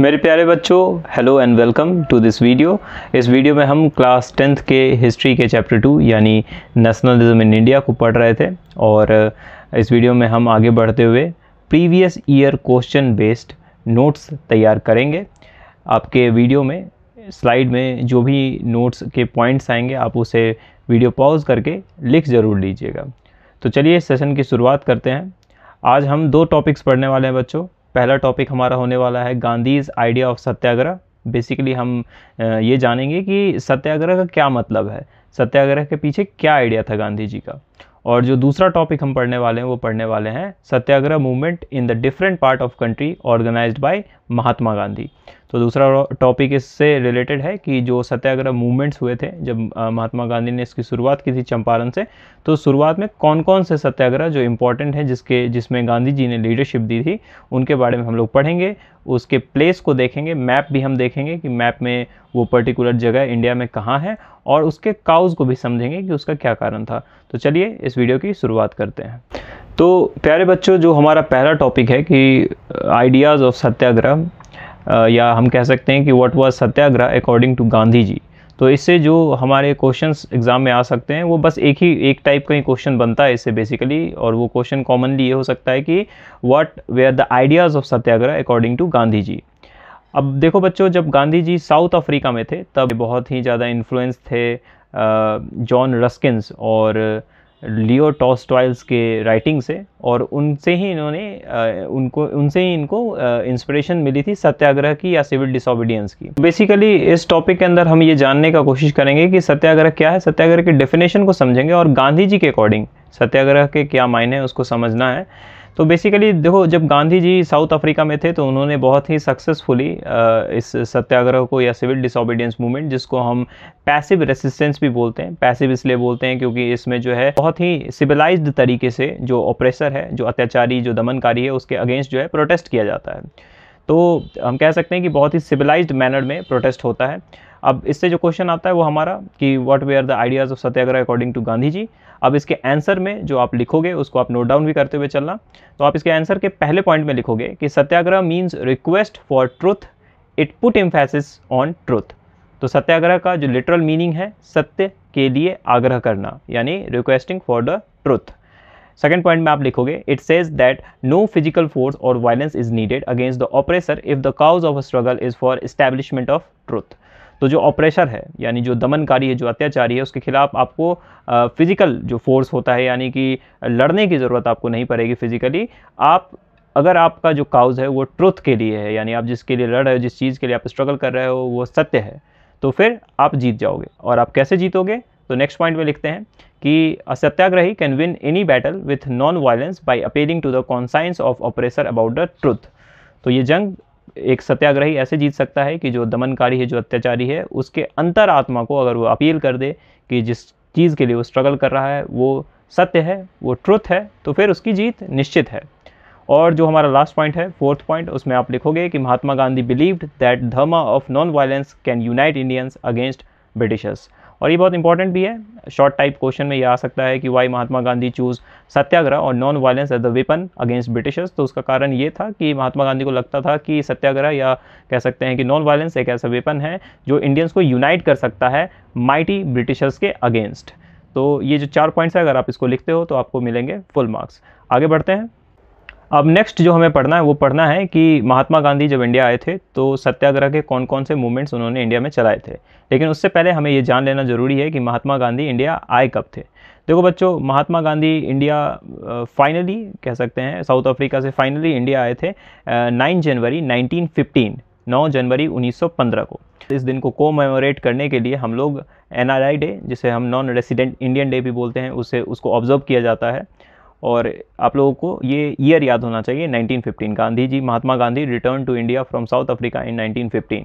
मेरे प्यारे बच्चों hello and welcome to this video इस वीडियो में हम क्लास टेंथ के हिस्ट्री के चैप्टर टू यानी नेशनलिज्म इन इंडिया को पढ़ रहे थे और uh, इस वीडियो में हम आगे बढ़ते हुए previous year question based notes तैयार करेंगे आपके वीडियो में स्लाइड में जो भी नोट्स के पॉइंट्स आएंगे आप उसे वीडियो पॉज करके लिख ज़रूर लीजिएगा तो चलिए सेशन की शुरुआत करते हैं आज हम दो टॉपिक्स पढ़ने वाले हैं बच्चों पहला टॉपिक हमारा होने वाला है Gandhi's idea of satyagraha basically हम ये जानेंगे कि सत्याग्रह का क्या मतलब है सत्याग्रह के पीछे क्या आइडिया था गांधी जी का और जो दूसरा टॉपिक हम पढ़ने वाले हैं वो पढ़ने वाले हैं satyagraha movement in the different part of country organised by Mahatma Gandhi तो दूसरा टॉपिक इससे रिलेटेड है कि जो सत्याग्रह मूवमेंट्स हुए थे जब महात्मा गांधी ने इसकी शुरुआत की थी चंपारण से तो शुरुआत में कौन कौन से सत्याग्रह जो इम्पोर्टेंट हैं जिसके जिसमें गांधी जी ने लीडरशिप दी थी उनके बारे में हम लोग पढ़ेंगे उसके प्लेस को देखेंगे मैप भी हम देखेंगे कि मैप में वो पर्टिकुलर जगह इंडिया में कहाँ है और उसके काउज को भी समझेंगे कि उसका क्या कारण था तो चलिए इस वीडियो की शुरुआत करते हैं तो प्यारे बच्चों जो हमारा पहला टॉपिक है कि आइडियाज़ ऑफ सत्याग्रह या हम कह सकते हैं कि what was satyagraha according to Gandhi ji तो इससे जो हमारे क्वेश्चंस एग्ज़ाम में आ सकते हैं वो बस एक ही एक टाइप का ही क्वेश्चन बनता है इससे बेसिकली और वो क्वेश्चन कॉमनली ये हो सकता है कि what were the ideas of satyagraha according to Gandhi ji अब देखो बच्चों जब गांधी जी साउथ अफ्रीका में थे तब बहुत ही ज़्यादा इन्फ्लुएंस थे जॉन रस्किन्स और लियो टॉस्टॉयल्स के राइटिंग से और उनसे ही इन्होंने उनको उनसे ही इनको इंस्पिरेशन मिली थी सत्याग्रह की या सिविल डिसोबिडियंस की बेसिकली इस टॉपिक के अंदर हम ये जानने का कोशिश करेंगे कि सत्याग्रह क्या है सत्याग्रह के डेफिनेशन को समझेंगे और गांधी जी के अकॉर्डिंग सत्याग्रह के क्या मायने हैं उसको समझना है तो बेसिकली देखो जब गांधी जी साउथ अफ्रीका में थे तो उन्होंने बहुत ही सक्सेसफुली इस सत्याग्रह को या सिविल डिसऑबिडियंस मूवमेंट जिसको हम पैसिव रेसिस्टेंस भी बोलते हैं पैसिव इसलिए बोलते हैं क्योंकि इसमें जो है बहुत ही सिविलाइज्ड तरीके से जो ऑपरेसर है जो अत्याचारी जो दमनकारी है उसके अगेंस्ट जो है प्रोटेस्ट किया जाता है तो हम कह सकते हैं कि बहुत ही सिविलाइज मैनर में प्रोटेस्ट होता है अब इससे जो क्वेश्चन आता है वो हमारा कि what we are the ideas of satyagraha according to Gandhi ji अब इसके आंसर में जो आप लिखोगे उसको आप नोट डाउन भी करते हुए चलना तो आप इसके आंसर के पहले पॉइंट में लिखोगे कि satyagraha means request for truth it put emphasis on truth तो सत्याग्रह का जो लिटरल मीनिंग है सत्य के लिए आग्रह करना यानी requesting for the truth second point में आप लिखोगे it says that no physical force और violence is needed against the oppressor if the cause of a struggle is for establishment of truth तो जो ऑपरेशर है यानी जो दमनकारी है जो अत्याचारी है उसके खिलाफ आपको फिज़िकल जो फोर्स होता है यानी कि लड़ने की ज़रूरत आपको नहीं पड़ेगी फिज़िकली आप अगर आपका जो काउज है वो ट्रुथ के लिए है यानी आप जिसके लिए लड़ रहे हो जिस चीज़ के लिए आप स्ट्रगल कर रहे हो वो सत्य है तो फिर आप जीत जाओगे और आप कैसे जीतोगे तो नेक्स्ट पॉइंट में लिखते हैं कि satyagrahi can win any battle with non violence by appealing to the conscience of oppressor about the truth तो ये जंग एक सत्याग्रही ऐसे जीत सकता है कि जो दमनकारी है जो अत्याचारी है उसके अंतर आत्मा को अगर वो अपील कर दे कि जिस चीज़ के लिए वो स्ट्रगल कर रहा है वो सत्य है वो ट्रुथ है तो फिर उसकी जीत निश्चित है और जो हमारा लास्ट पॉइंट है फोर्थ पॉइंट उसमें आप लिखोगे कि Mahatma Gandhi believed that dharma of non violence can unite Indians against Britishers और ये बहुत इंपॉर्टेंट भी है शॉर्ट टाइप क्वेश्चन में ये आ सकता है कि वाई महात्मा गांधी चूज़ सत्याग्रह और non violence as the weapon against Britishers तो उसका कारण ये था कि महात्मा गांधी को लगता था कि सत्याग्रह या कह सकते हैं कि नॉन वायलेंस एक ऐसा वेपन है जो इंडियंस को यूनाइट कर सकता है माइटी ब्रिटिशर्स के अगेंस्ट तो ये जो चार पॉइंट्स है अगर आप इसको लिखते हो तो आपको मिलेंगे फुल मार्क्स आगे बढ़ते हैं अब नेक्स्ट जो हमें पढ़ना है वो पढ़ना है कि महात्मा गांधी जब इंडिया आए थे तो सत्याग्रह के कौन कौन से मूवमेंट्स उन्होंने इंडिया में चलाए थे लेकिन उससे पहले हमें ये जान लेना ज़रूरी है कि महात्मा गांधी इंडिया आए कब थे देखो बच्चों महात्मा गांधी इंडिया फाइनली कह सकते हैं साउथ अफ्रीका से फाइनली इंडिया आए थे नाइन जनवरी नाइनटीन 9 जनवरी 1915 को इस दिन को कोमेमोरेट करने के लिए हम लोग एन डे जिसे हम नॉन रेसिडेंट इंडियन डे भी बोलते हैं उसे उसको ऑब्जर्व किया जाता है और आप लोगों को ये ईयर याद होना चाहिए 1915 Gandhi ji Mahatma Gandhi return to India from South Africa in 1915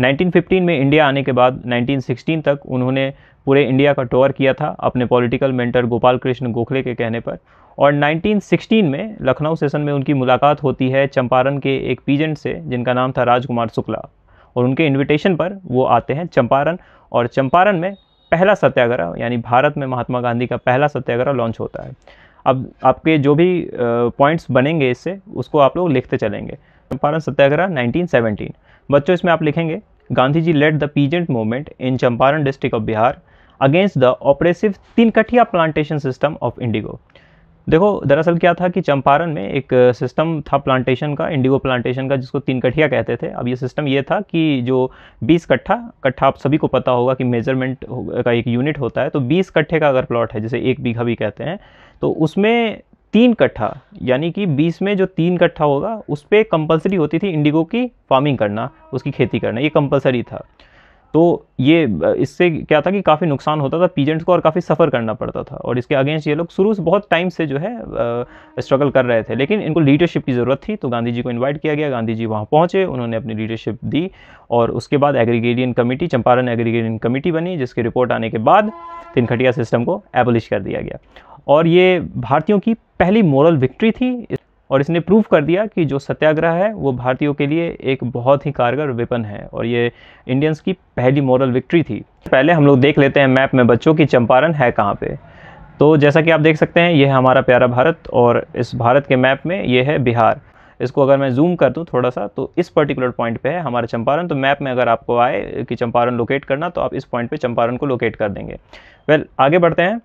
1915 में इंडिया आने के बाद 1916 तक उन्होंने पूरे इंडिया का टूर किया था अपने पॉलिटिकल मेंटर गोपाल कृष्ण गोखले के कहने पर और 1916 में लखनऊ सेशन में उनकी मुलाकात होती है चंपारण के एक पीजेंट से जिनका नाम था राजकुमार शुक्ला और उनके इन्विटेशन पर वो आते हैं चंपारण और चंपारण में पहला सत्याग्रह यानी भारत में महात्मा गांधी का पहला सत्याग्रह लॉन्च होता है अब आपके जो भी पॉइंट्स बनेंगे इससे उसको आप लोग लिखते चलेंगे चंपारण सत्याग्रह 1917 बच्चों इसमें आप लिखेंगे Gandhi ji led the peasant movement in Champaran district of Bihar against the oppressive tinkathia plantation system of indigo देखो दरअसल क्या था कि चंपारण में एक सिस्टम था प्लांटेशन का इंडिगो प्लांटेशन का जिसको तीन कठिया कहते थे अब ये सिस्टम ये था कि जो 20 कट्ठा कट्ठा आप सभी को पता होगा कि मेजरमेंट का एक यूनिट होता है तो 20 कट्ठे का अगर प्लॉट है जैसे एक बीघा भी कहते हैं तो उसमें तीन कट्ठा यानी कि बीस में जो तीन कट्ठा होगा उस पर कंपल्सरी होती थी इंडिगो की फार्मिंग करना उसकी खेती करना ये कंपलसरी था तो ये इससे क्या था कि काफ़ी नुकसान होता था पीजेंट्स को और काफ़ी सफ़र करना पड़ता था और इसके अगेंस्ट ये लोग शुरू से बहुत टाइम से जो है स्ट्रगल कर रहे थे लेकिन इनको लीडरशिप की ज़रूरत थी तो गांधी जी को इनवाइट किया गया गांधी जी वहाँ पहुँचे उन्होंने अपनी लीडरशिप दी और उसके बाद agrarian committee Champaran agrarian committee बनी जिसकी रिपोर्ट आने के बाद तिनखटिया सिस्टम को एबलिश कर दिया गया और ये भारतीयों की पहली मोरल विक्ट्री थी और इसने प्रूव कर दिया कि जो सत्याग्रह है वो भारतीयों के लिए एक बहुत ही कारगर वेपन है और ये इंडियंस की पहली मॉरल विक्ट्री थी पहले हम लोग देख लेते हैं मैप में बच्चों की चंपारण है कहाँ पे तो जैसा कि आप देख सकते हैं ये है हमारा प्यारा भारत और इस भारत के मैप में ये है बिहार इसको अगर मैं जूम कर दूँ थोड़ा सा तो इस पर्टिकुलर पॉइंट पे है हमारा चंपारण तो मैप में अगर आपको आए कि चंपारण लोकेट करना तो आप इस पॉइंट पे चंपारण को लोकेट कर देंगे वेल आगे बढ़ते हैं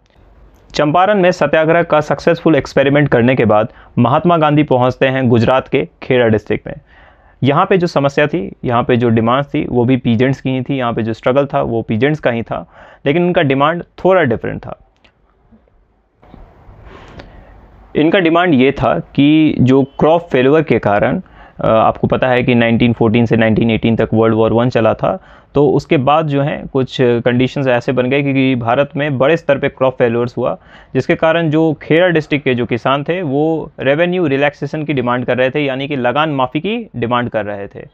चंपारण में सत्याग्रह का सक्सेसफुल एक्सपेरिमेंट करने के बाद महात्मा गांधी पहुंचते हैं गुजरात के खेड़ा डिस्ट्रिक्ट में यहाँ पे जो समस्या थी यहाँ पे जो डिमांड्स थी वो भी पीजेंट्स की ही थी यहाँ पे जो स्ट्रगल था वो पीजेंट्स का ही था लेकिन इनका डिमांड थोड़ा डिफरेंट था इनका डिमांड ये था कि जो क्रॉप फेलवर के कारण आपको पता है कि 1914 से 1918 तक वर्ल्ड वॉर वन चला था तो उसके बाद जो है कुछ कंडीशंस ऐसे बन गए कि भारत में बड़े स्तर पे क्रॉप फेलोअर्स हुआ जिसके कारण जो खेड़ा डिस्ट्रिक्ट के जो किसान थे वो रेवेन्यू रिलैक्सेशन की डिमांड कर रहे थे यानी कि लगान माफ़ी की डिमांड कर रहे थे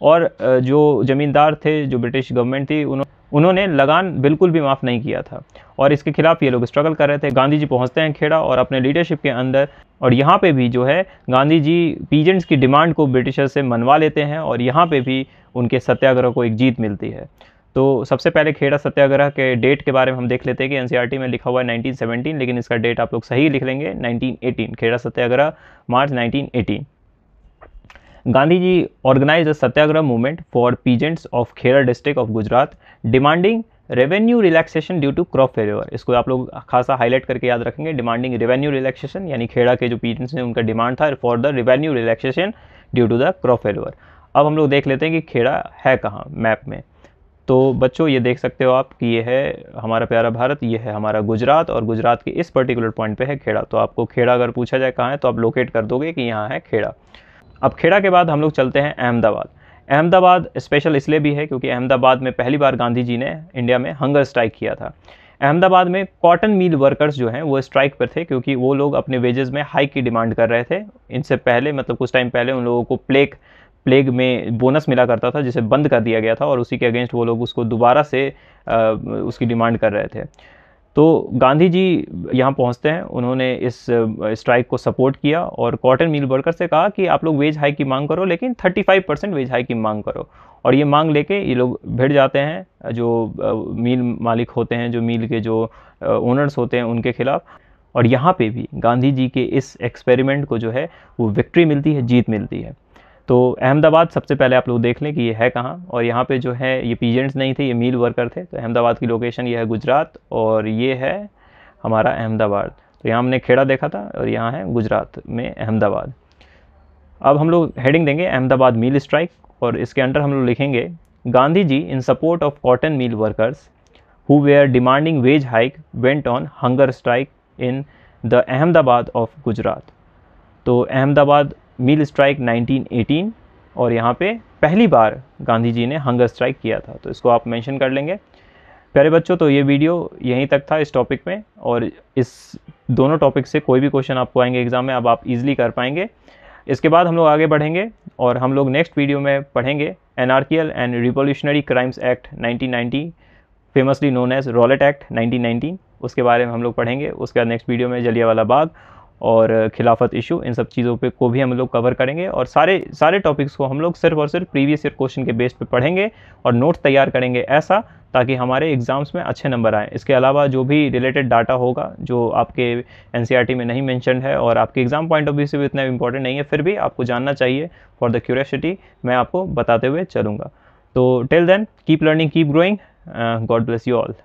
और जो ज़मींदार थे जो ब्रिटिश गवर्नमेंट थी उन्होंने उन्होंने लगान बिल्कुल भी माफ़ नहीं किया था और इसके खिलाफ ये लोग स्ट्रगल कर रहे थे गांधी जी पहुँचते हैं खेड़ा और अपने लीडरशिप के अंदर और यहाँ पे भी जो है गांधी जी पीजेंट्स की डिमांड को ब्रिटिशर्स से मनवा लेते हैं और यहाँ पे भी उनके सत्याग्रह को एक जीत मिलती है तो सबसे पहले खेड़ा सत्याग्रह के डेट के बारे में हम देख लेते हैं कि एन e में लिखा हुआ है 1917 लेकिन इसका डेट आप लोग सही लिख लेंगे 1918 Kheda satyagraha March 1918 Gandhi ji organise a satyagraha movement for peasants of Kheda district of Gujarat demanding revenue relaxation due to crop failure इसको आप लोग खासा हाईलाइट करके याद रखेंगे डिमांडिंग रेवेन्यू रिलैक्सेशन यानी खेड़ा के जो पीजेंट्स हैं उनका डिमांड था for the revenue relaxation due to the crop failure अब हम लोग देख लेते हैं कि खेड़ा है कहाँ मैप में तो बच्चों ये देख सकते हो आप कि ये है हमारा प्यारा भारत ये है हमारा गुजरात और गुजरात के इस पर्टिकुलर पॉइंट पे है खेड़ा तो आपको खेड़ा अगर पूछा जाए कहाँ है तो आप लोकेट कर दोगे कि यहाँ है खेड़ा अब खेड़ा के बाद हम लोग चलते हैं अहमदाबाद अहमदाबाद स्पेशल इसलिए भी है क्योंकि अहमदाबाद में पहली बार गांधी जी ने इंडिया में हंगर स्ट्राइक किया था अहमदाबाद में कॉटन मिल वर्कर्स जो हैं वो स्ट्राइक पर थे क्योंकि वो लोग अपने वेजेस में हाइक की डिमांड कर रहे थे इनसे पहले मतलब कुछ टाइम पहले उन लोगों को प्लेग प्लेग में बोनस मिला करता था जिसे बंद कर दिया गया था और उसी के अगेंस्ट वो लोग उसको दोबारा से आ, उसकी डिमांड कर रहे थे तो गांधी जी यहाँ पहुँचते हैं उन्होंने इस स्ट्राइक को सपोर्ट किया और कॉटन मिल वर्कर से कहा कि आप लोग वेज हाई की मांग करो लेकिन 35 परसेंट वेज हाई की मांग करो और ये मांग लेके ये लोग भिड़ जाते हैं जो मिल मालिक होते हैं जो मिल के जो ओनर्स होते हैं उनके खिलाफ और यहाँ पे भी गांधी जी के इस एक्सपेरिमेंट को जो है वो विक्ट्री मिलती है जीत मिलती है तो अहमदाबाद सबसे पहले आप लोग देख लें कि ये है कहाँ और यहाँ पे जो है ये पीजेंट्स नहीं थे ये मील वर्कर थे तो अहमदाबाद की लोकेशन ये है गुजरात और ये है हमारा अहमदाबाद तो यहाँ हमने खेड़ा देखा था और यहाँ है गुजरात में अहमदाबाद अब हम लोग हेडिंग देंगे अहमदाबाद मील स्ट्राइक और इसके अंडर हम लोग लिखेंगे Gandhi ji in support of cotton mill workers who were demanding wage hike went on hunger strike in the Ahmedabad of Gujarat तो अहमदाबाद मील स्ट्राइक 1918 और यहाँ पे पहली बार गांधी जी ने हंगर स्ट्राइक किया था तो इसको आप मेंशन कर लेंगे प्यारे बच्चों तो ये वीडियो यहीं तक था इस टॉपिक में और इस दोनों टॉपिक से कोई भी क्वेश्चन आपको आएंगे एग्ज़ाम में अब आप इजीली कर पाएंगे इसके बाद हम लोग आगे बढ़ेंगे और हम लोग नेक्स्ट वीडियो में पढ़ेंगे an and revolutionary crimes act nineteen famously known as Rowlatt act nineteen उसके बारे में हम लोग पढ़ेंगे उसके बाद नेक्स्ट वीडियो में जलियावाला बाग और खिलाफत इशू इन सब चीज़ों पे को भी हम लोग कवर करेंगे और सारे सारे टॉपिक्स को हम लोग सिर्फ और सिर्फ प्रीवियस ईयर क्वेश्चन के बेस पे पढ़ेंगे और नोट तैयार करेंगे ऐसा ताकि हमारे एग्ज़ाम्स में अच्छे नंबर आएँ इसके अलावा जो भी रिलेटेड डाटा होगा जो आपके एन e में नहीं मैंशन है और आपके एग्ज़ाम पॉइंट ऑफ व्यू से भी इतना इंपॉर्टेंट नहीं है फिर भी आपको जानना चाहिए फॉर द क्यूरियसिटी मैं आपको बताते हुए चलूँगा तो till then keep learning keep growing God bless you all